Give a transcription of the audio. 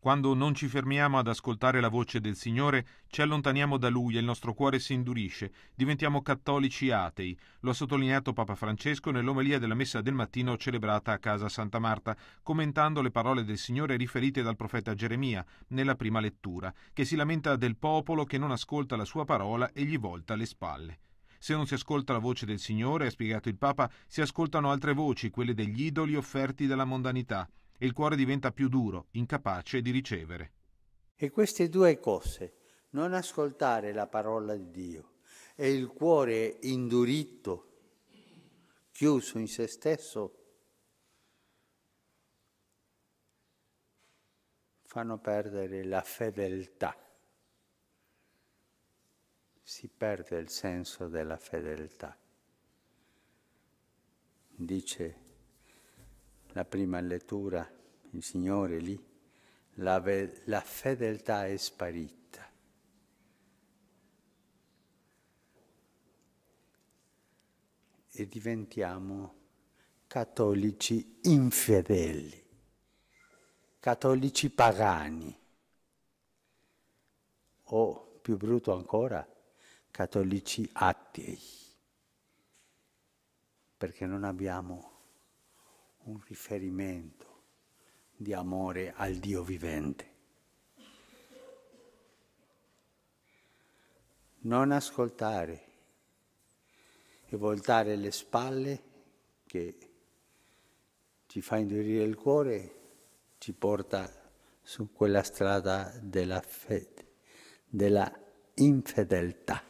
Quando non ci fermiamo ad ascoltare la voce del Signore, ci allontaniamo da Lui e il nostro cuore si indurisce, diventiamo cattolici atei. Lo ha sottolineato Papa Francesco nell'omelia della messa del mattino celebrata a casa Santa Marta, commentando le parole del Signore riferite dal profeta Geremia nella prima lettura, che si lamenta del popolo che non ascolta la sua parola e gli volta le spalle. Se non si ascolta la voce del Signore, ha spiegato il Papa, si ascoltano altre voci, quelle degli idoli offerti dalla mondanità e il cuore diventa più duro, incapace di ricevere. E queste due cose, non ascoltare la parola di Dio e il cuore indurito, chiuso in se stesso, fanno perdere la fedeltà. Si perde il senso della fedeltà. Dice la prima lettura, il Signore lì, la, ve- la fedeltà è sparita. E diventiamo cattolici infedeli, cattolici pagani o, più brutto ancora, cattolici atei, perché non abbiamo un riferimento di amore al Dio vivente. Non ascoltare e voltare le spalle che ci fa indurire il cuore, ci porta su quella strada della fede, della infedeltà.